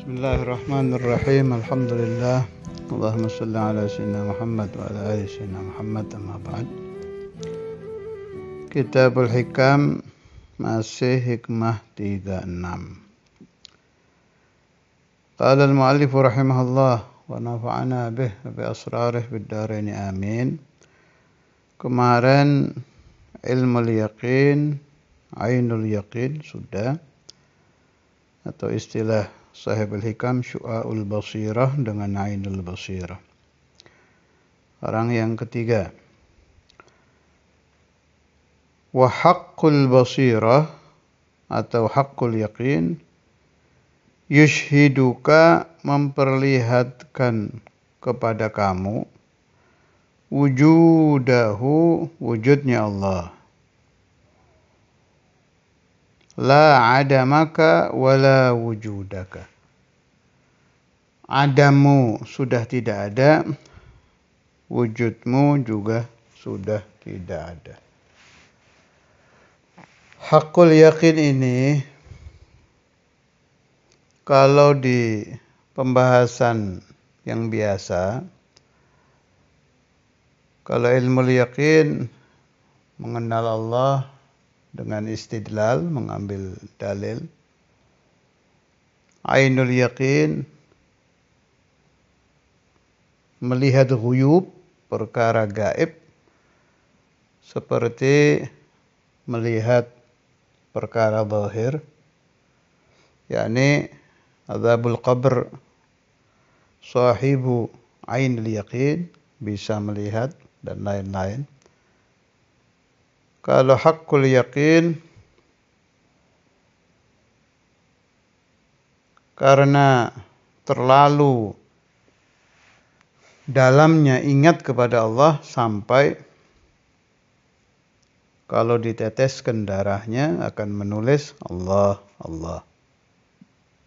بسم الله الرحمن الرحيم الحمد لله اللهم صل على سيدنا محمد وعلى آل سيدنا محمد أما بعد Kitabul Hikam masih hikmah 36 قال المؤلف رحمه الله ونفعنا به وبأسراره بالدارين آمين Kemarin علم اليقين عين اليقين سدى atau istilah al Hikam Syu'aul Basirah dengan Ainul Basirah. Orang yang ketiga. Wa haqqul basirah atau haqqul yaqin yushiduka memperlihatkan kepada kamu wujudahu wujudnya Allah la adamaka wala wujudaka adamu sudah tidak ada, wujudmu juga sudah tidak ada. Hakul yakin ini kalau di pembahasan yang biasa kalau ilmu yakin mengenal Allah dengan istidlal mengambil dalil ainul yakin melihat huyub perkara gaib, seperti melihat perkara zahir, yakni azabul qabr sahibu ain liyakin bisa melihat dan lain-lain. Kalau hakul yakin karena terlalu dalamnya ingat kepada Allah sampai kalau diteteskan darahnya akan menulis Allah, Allah.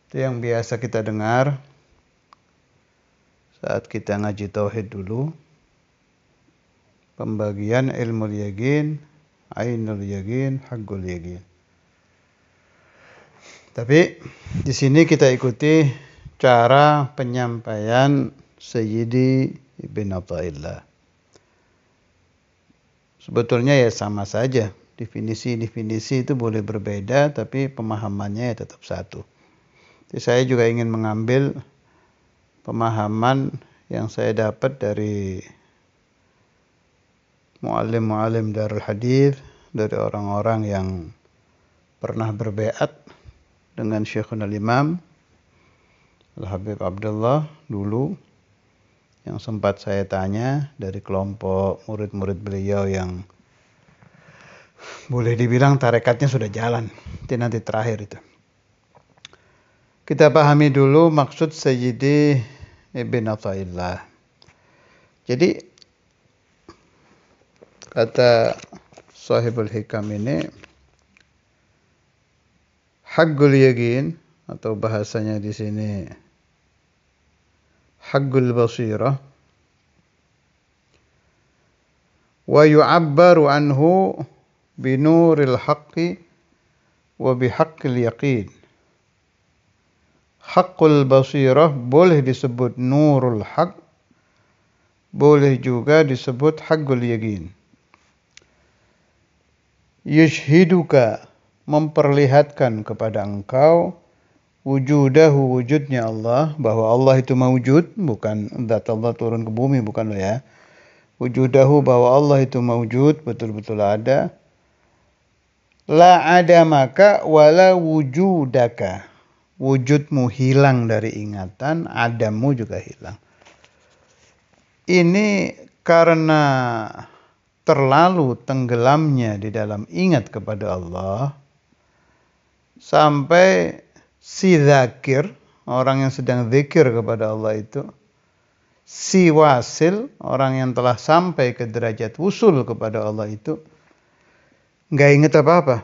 Itu yang biasa kita dengar saat kita ngaji tauhid dulu. Pembagian ilmu yakin, ainul yakin, hakul yakin. Tapi di sini kita ikuti cara penyampaian Sayyidi bin Athaillah. Sebetulnya ya sama saja. Definisi-definisi itu boleh berbeda tapi pemahamannya ya tetap satu. Jadi saya juga ingin mengambil pemahaman yang saya dapat dari mualim-mualim Darul Hadis dari orang-orang yang pernah berbeat dengan Syekhul Imam Al-Habib Abdullah dulu yang sempat saya tanya dari kelompok murid-murid beliau yang boleh dibilang tarekatnya sudah jalan. Itu nanti terakhir itu. Kita pahami dulu maksud Sayyidi Ibn Atta'illah. Jadi kata sahibul hikam ini Haggul Yagin atau bahasanya di sini حق البصيرة wa yu'abbaru anhu binuril haqqi wa bihaqqil البصيرة basirah boleh disebut nurul boleh juga disebut حق اليقين يشهدك memperlihatkan kepada engkau wujudahu wujudnya Allah bahwa Allah itu mewujud bukan zat Allah turun ke bumi bukan lo ya wujudahu bahwa Allah itu mewujud betul-betul ada la ada maka wala wujudaka wujudmu hilang dari ingatan adamu juga hilang ini karena terlalu tenggelamnya di dalam ingat kepada Allah sampai si zakir orang yang sedang zikir kepada Allah itu si wasil orang yang telah sampai ke derajat wusul kepada Allah itu nggak inget apa-apa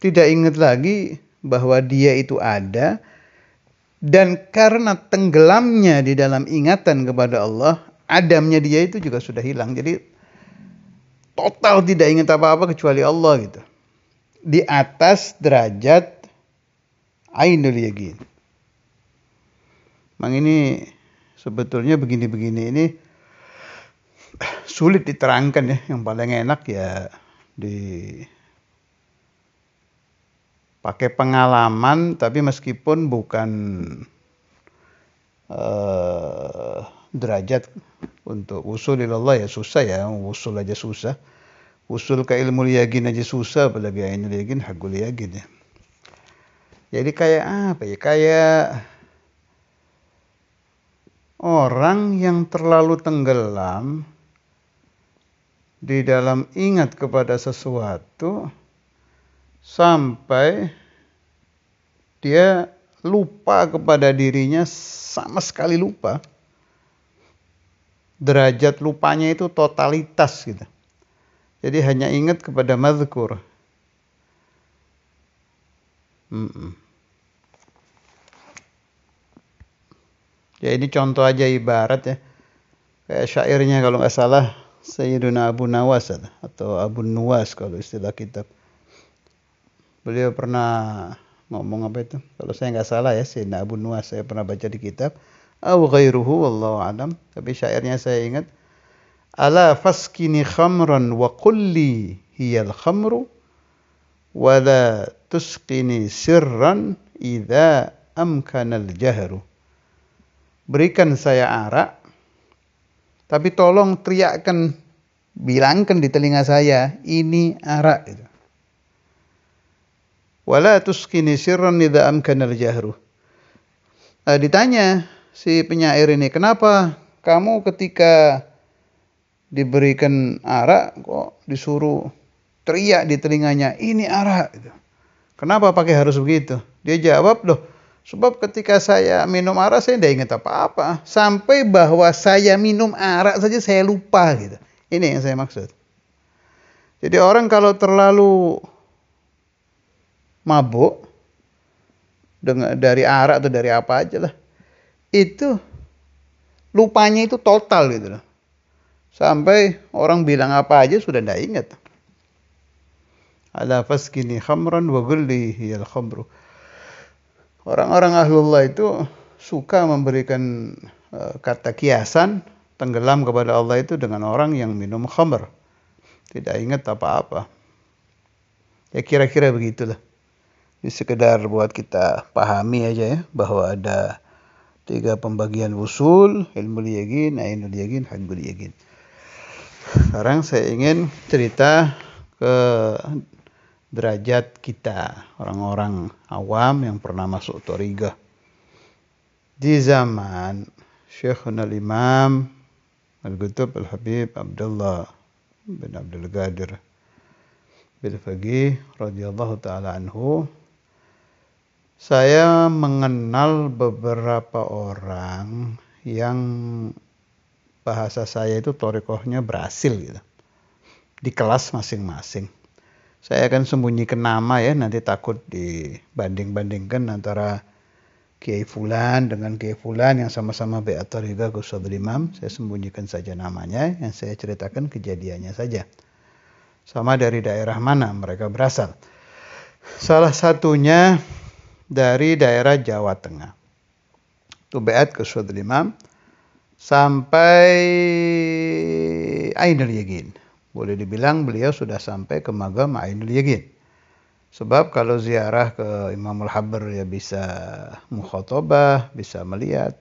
tidak ingat lagi bahwa dia itu ada dan karena tenggelamnya di dalam ingatan kepada Allah adamnya dia itu juga sudah hilang jadi total tidak ingat apa-apa kecuali Allah gitu di atas derajat ainul yakin. Mang ini sebetulnya begini-begini ini sulit diterangkan ya. Yang paling enak ya di pakai pengalaman tapi meskipun bukan uh, derajat untuk usul ilallah ya susah ya usul aja susah usul ke ilmu yakin aja susah apalagi ainul yakin hakul yakin ya jadi kayak apa ya kayak orang yang terlalu tenggelam di dalam ingat kepada sesuatu sampai dia lupa kepada dirinya sama sekali lupa derajat lupanya itu totalitas gitu jadi hanya ingat kepada mazkur. Mm Ya ini contoh aja ibarat ya. Kayak syairnya kalau nggak salah Sayyiduna Abu Nawas ya, atau Abu Nuwas kalau istilah kitab. Beliau pernah ngomong apa itu? Kalau saya nggak salah ya Sayyiduna Abu Nuwas saya pernah baca di kitab. Abu ghairuhu wallahu alam. Tapi syairnya saya ingat ala faskini khamran wa kulli hiyal khamru wa la tusqini sirran idza amkanal jahru berikan saya arak tapi tolong teriakkan bilangkan di telinga saya ini arak wala tuskini sirran idza amkanal jahru eh, ditanya si penyair ini kenapa kamu ketika diberikan arak kok disuruh teriak di telinganya ini arak gitu. Kenapa pakai harus begitu? Dia jawab loh sebab ketika saya minum arak saya tidak ingat apa-apa sampai bahwa saya minum arak saja saya lupa gitu. Ini yang saya maksud. Jadi orang kalau terlalu mabuk dengan dari arak atau dari apa aja lah itu lupanya itu total gitu loh Sampai orang bilang apa aja sudah tidak ingat. Ala faskini khamran wa gullihi al khamru. Orang-orang ahlullah itu suka memberikan eh, kata kiasan tenggelam kepada Allah itu dengan orang yang minum khamr. Tidak ingat apa-apa. Ya kira-kira begitulah. Ini sekedar buat kita pahami aja ya bahwa ada tiga pembagian usul, ilmu yakin, ainul yakin, hadbul yakin. Sekarang saya ingin cerita ke derajat kita, orang-orang awam yang pernah masuk Toriga. Di zaman Syekhun al-Imam Al-Qutub Al-Habib Abdullah bin Abdul Qadir bin Fagih radhiyallahu taala anhu saya mengenal beberapa orang yang bahasa saya itu torikohnya berhasil gitu di kelas masing-masing saya akan sembunyikan nama ya nanti takut dibanding-bandingkan antara Kiai Fulan dengan Kiai Fulan yang sama-sama Beatoriga Gusadul Imam saya sembunyikan saja namanya yang saya ceritakan kejadiannya saja sama dari daerah mana mereka berasal salah satunya dari daerah Jawa Tengah itu Beat Gusadul Imam sampai Ainul Yagin. Boleh dibilang beliau sudah sampai ke magam Ainul Yagin. Sebab kalau ziarah ke Imamul Habbar ya bisa mukhotobah, bisa melihat.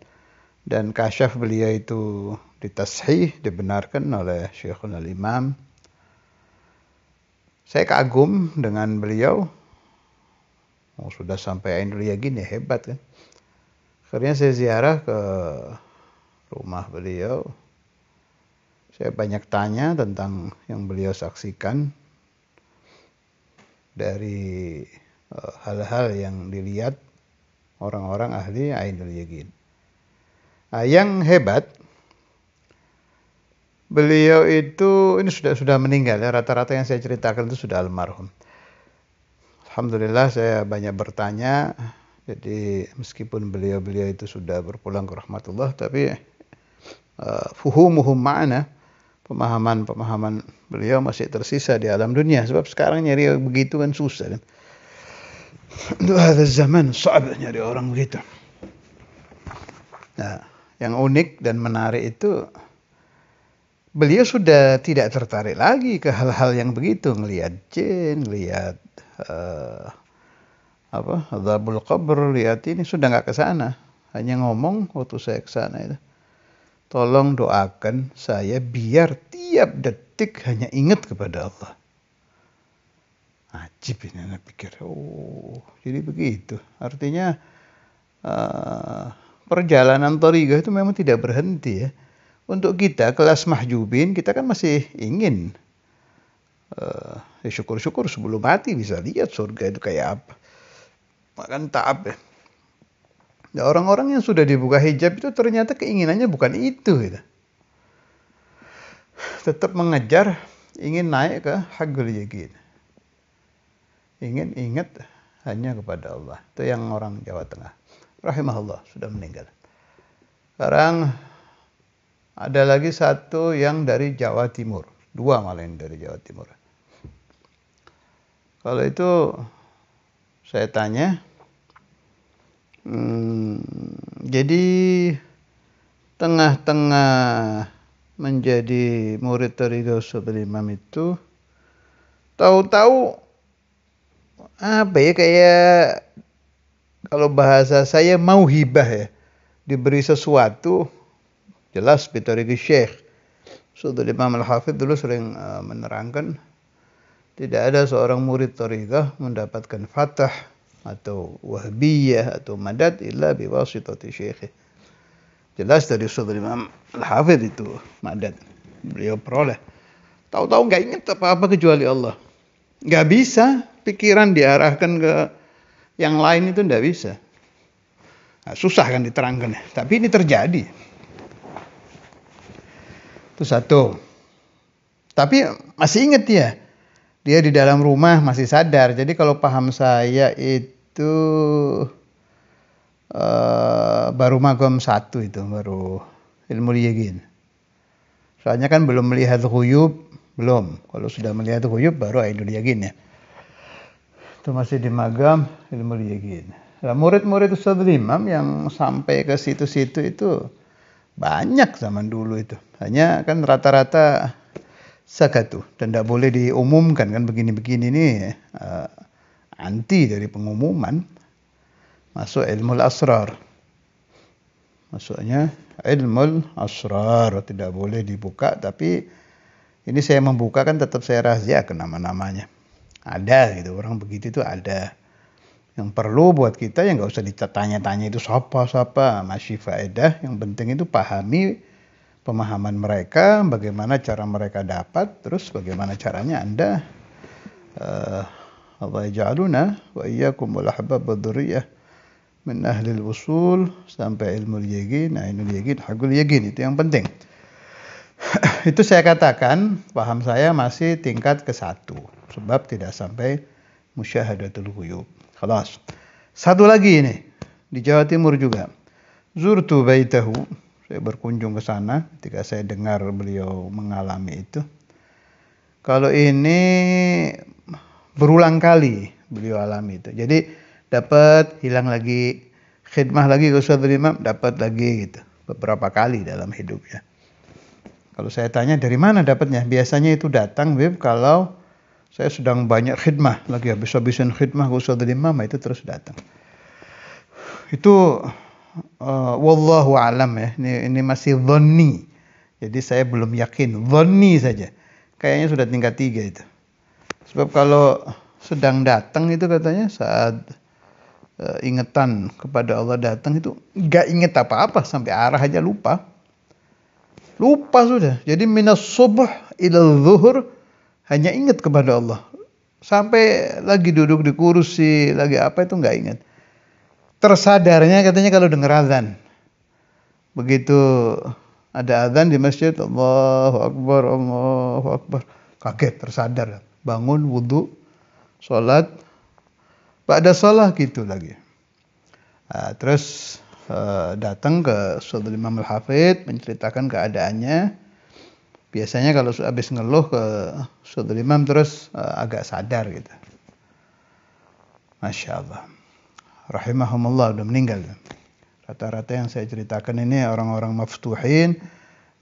Dan kasyaf beliau itu ditashih, dibenarkan oleh Syekhul Imam. Saya kagum dengan beliau. Oh, sudah sampai Ainul Yagin ya hebat kan. Akhirnya saya ziarah ke rumah beliau. Saya banyak tanya tentang yang beliau saksikan dari eh, hal-hal yang dilihat orang-orang ahli Ainul Yakin. Nah, yang hebat beliau itu ini sudah sudah meninggal ya rata-rata yang saya ceritakan itu sudah almarhum. Alhamdulillah saya banyak bertanya jadi meskipun beliau-beliau itu sudah berpulang ke rahmatullah tapi Eh, fuhumuhum ma'ana pemahaman-pemahaman beliau masih tersisa di alam dunia sebab sekarang nyari begitu kan susah kan zaman soal nyari orang begitu nah yang unik dan menarik itu beliau sudah tidak tertarik lagi ke hal-hal yang begitu ngelihat jin ngelihat uh, apa zabul qabr lihat ini sudah nggak ke sana hanya ngomong waktu saya ke sana itu Tolong doakan saya biar tiap detik hanya ingat kepada Allah. Ajib ini anak pikir. Oh, jadi begitu. Artinya uh, perjalanan Torigah itu memang tidak berhenti ya. Untuk kita kelas mahjubin kita kan masih ingin uh, ya syukur-syukur sebelum mati bisa lihat surga itu kayak apa. Makan taab ya Nah, orang-orang yang sudah dibuka hijab itu ternyata keinginannya bukan itu gitu. Tetap mengejar ingin naik ke hagul yakin. Ingin ingat hanya kepada Allah. Itu yang orang Jawa Tengah. Rahimahullah sudah meninggal. Sekarang ada lagi satu yang dari Jawa Timur. Dua malah yang dari Jawa Timur. Kalau itu saya tanya, Hmm, jadi tengah-tengah menjadi murid terido Imam itu tahu-tahu apa ya kayak kalau bahasa saya mau hibah ya diberi sesuatu jelas Bitorigi syekh Saudara Imam al Hafid dulu sering eh, menerangkan tidak ada seorang murid Tariqah mendapatkan fatah atau wahbiyah atau madad illa biwasitati syekh. Jelas dari saudara Imam Al-Hafidh itu madad. Beliau peroleh. Tahu-tahu nggak ingat apa-apa kecuali Allah. Nggak bisa pikiran diarahkan ke yang lain itu nggak bisa. Nah, susah kan diterangkan. Ya. Tapi ini terjadi. Itu satu. Tapi masih ingat Ya? dia di dalam rumah masih sadar. Jadi kalau paham saya itu uh, baru magom satu itu baru ilmu liyegin. Soalnya kan belum melihat huyub, belum. Kalau sudah melihat huyub baru ilmu liyegin ya. Itu masih di magam ilmu liyegin. Nah, murid-murid Ustaz Imam yang sampai ke situ-situ itu banyak zaman dulu itu. Hanya kan rata-rata zakat tuh dan tidak boleh diumumkan kan begini-begini ini uh, eh, anti dari pengumuman masuk ilmu asrar maksudnya ilmu asrar tidak boleh dibuka tapi ini saya membuka kan tetap saya ke nama-namanya ada gitu orang begitu itu ada yang perlu buat kita yang nggak usah ditanya-tanya itu siapa siapa masih faedah yang penting itu pahami pemahaman mereka, bagaimana cara mereka dapat, terus bagaimana caranya Anda eh, Allah ja'aluna wa iyyakum wal ahbab dzurriyyah min ahli usul sampai ilmu yaqin, al nah, yaqin, hakul yaqin itu yang penting. itu saya katakan paham saya masih tingkat ke satu sebab tidak sampai musyahadatul ghuyub. Kelas. Satu lagi ini di Jawa Timur juga. Zurtu baitahu saya berkunjung ke sana ketika saya dengar beliau mengalami itu. Kalau ini berulang kali beliau alami itu. Jadi dapat hilang lagi khidmah lagi ke Ustaz Imam dapat lagi gitu beberapa kali dalam hidupnya. Kalau saya tanya dari mana dapatnya? Biasanya itu datang Bib kalau saya sedang banyak khidmah lagi habis-habisan khidmah ke Ustaz Imam itu terus datang. Itu uh, wallahu alam ya. Ini ini masih dhonni. Jadi saya belum yakin. Dhonni saja. Kayaknya sudah tingkat tiga itu. Sebab kalau sedang datang itu katanya saat uh, ingetan kepada Allah datang itu nggak inget apa-apa sampai arah aja lupa. Lupa sudah. Jadi minas subuh ilal zuhur hanya ingat kepada Allah. Sampai lagi duduk di kursi, lagi apa itu nggak ingat tersadarnya katanya kalau dengar azan. Begitu ada azan di masjid, Allahu Akbar, Allahu Akbar. Kaget, tersadar. Bangun, wudhu, sholat. Pada sholat gitu lagi. Nah, terus uh, datang ke Sultan Imam Al-Hafidh, menceritakan keadaannya. Biasanya kalau habis ngeluh ke Sultan Imam terus uh, agak sadar gitu. Masya Allah rahimahumullah sudah meninggal. Rata-rata yang saya ceritakan ini orang-orang maftuhin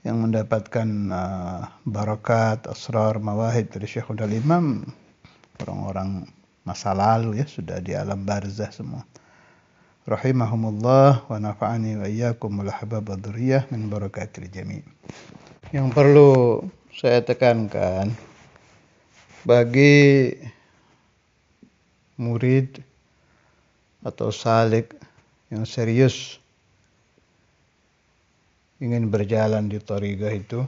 yang mendapatkan uh, barakat, asrar, mawahid dari Syekhul Imam orang-orang masa lalu ya sudah di alam barzah semua. Rahimahumullah wa nafa'ani wa iyyakum habab min barakatil jami'. Yang perlu saya tekankan bagi murid atau salik yang serius ingin berjalan di Torigah itu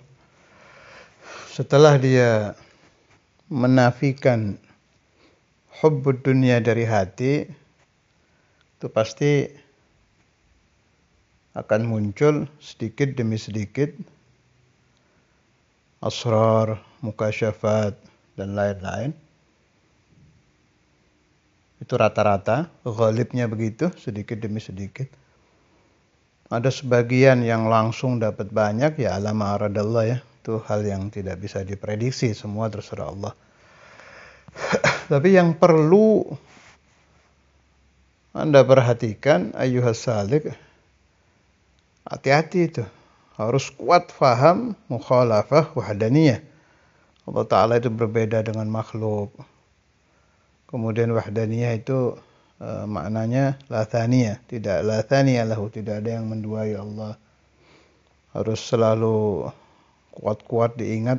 setelah dia menafikan hubbud dunia dari hati itu pasti akan muncul sedikit demi sedikit asrar, mukasyafat dan lain-lain itu rata-rata, ghalibnya begitu, sedikit demi sedikit. Ada sebagian yang langsung dapat banyak, ya alam aradallah ya. Itu hal yang tidak bisa diprediksi, semua terserah Allah. Tapi yang perlu anda perhatikan ayuhas salik hati-hati itu harus kuat faham mukhalafah wahdaniyah Allah Ta'ala itu berbeda dengan makhluk Kemudian wahdaniyah itu e, maknanya lathaniyah, tidak lathaniyah lahu, tidak ada yang menduai Allah. Harus selalu kuat-kuat diingat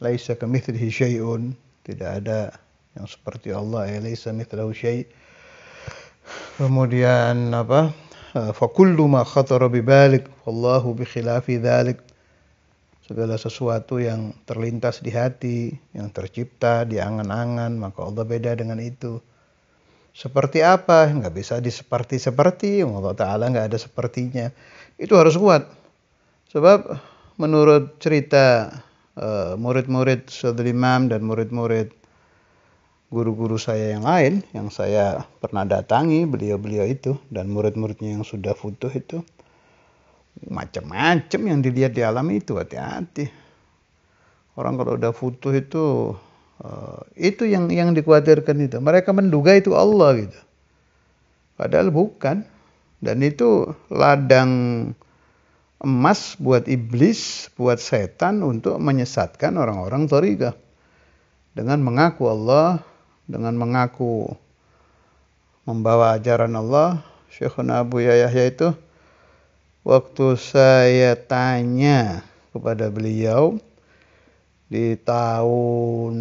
laisa kemithrihi syai'un, tidak ada yang seperti Allah ya laisa mithlahu syai'. Kemudian apa? Eh, Fakullu ma khatara bi balik wallahu bi dhalik segala sesuatu yang terlintas di hati, yang tercipta di angan-angan, maka Allah beda dengan itu. Seperti apa? Nggak bisa diseperti-seperti. Allah Ta'ala nggak ada sepertinya. Itu harus kuat. Sebab menurut cerita eh, murid-murid uh, Imam dan murid-murid guru-guru saya yang lain yang saya pernah datangi beliau-beliau itu dan murid-muridnya yang sudah futuh itu macam-macam yang dilihat di alam itu hati-hati orang kalau udah futuh itu eh, itu yang yang dikhawatirkan itu mereka menduga itu Allah gitu padahal bukan dan itu ladang emas buat iblis, buat setan untuk menyesatkan orang-orang toriga. Dengan mengaku Allah, dengan mengaku membawa ajaran Allah, Syekhuna Abu Yahya itu waktu saya tanya kepada beliau di tahun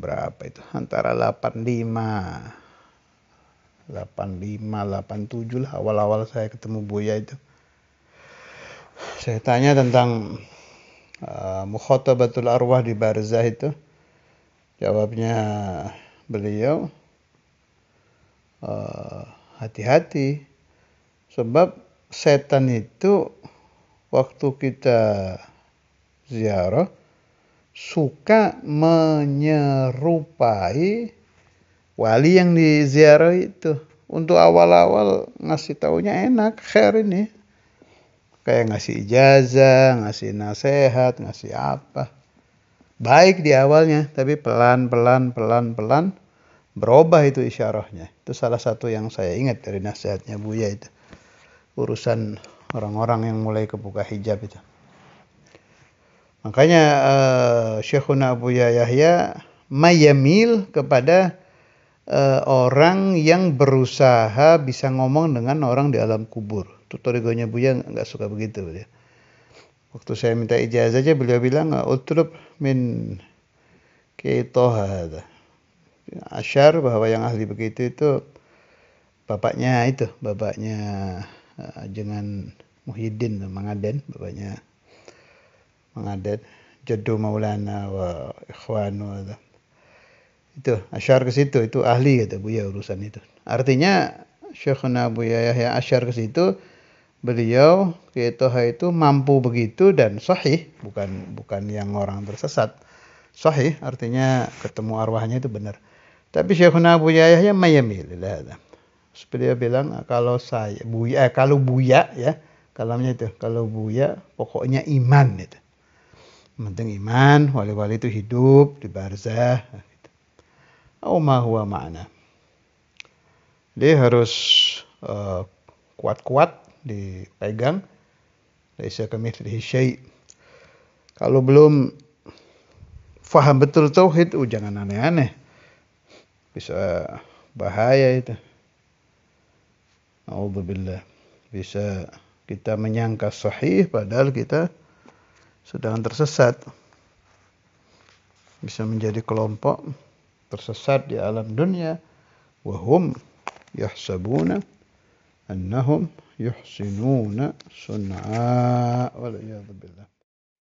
berapa itu antara 85 85 87 lah awal-awal saya ketemu Buya itu saya tanya tentang uh, mukhotabatul arwah di barzah itu jawabnya beliau uh, hati-hati uh, hati -hati. sebab setan itu waktu kita ziarah suka menyerupai wali yang diziarah itu. Untuk awal-awal ngasih taunya enak, khair ini. Kayak ngasih ijazah, ngasih nasihat, ngasih apa. Baik di awalnya, tapi pelan-pelan, pelan-pelan berubah itu isyarahnya. Itu salah satu yang saya ingat dari nasihatnya Buya itu urusan orang-orang yang mulai kebuka hijab itu. Makanya uh, Syekhuna Abu Yahya mayamil kepada uh, orang yang berusaha bisa ngomong dengan orang di alam kubur. Tutorigonya Buya nggak suka begitu. Ya. Waktu saya minta ijazah aja beliau bilang utrub min ada Asyar bahwa yang ahli begitu itu bapaknya itu, bapaknya jangan eh, dengan Muhyiddin Mangaden bapaknya Mangaden jodoh Maulana wa Ikhwan wa itu asyar ke situ itu ahli kata Buya urusan itu artinya Syekhuna Buya Yahya asyar ke situ beliau Kietoha itu mampu begitu dan sahih bukan bukan yang orang tersesat sahih artinya ketemu arwahnya itu benar tapi Syekhuna Abu Yahya mayamil seperti dia bilang nah, kalau saya buya eh, kalau buya ya kalamnya itu kalau buya pokoknya iman itu penting iman wali-wali itu hidup di barzah nah, gitu. au huwa mana dia harus kuat eh, kuat-kuat dipegang laisa kamitslihi syai kalau belum faham betul tauhid oh jangan aneh-aneh bisa bahaya itu Alhamdulillah bisa kita menyangka sahih padahal kita sedang tersesat bisa menjadi kelompok tersesat di alam dunia wahum yahsabuna annahum yuhsinuna sun'a wal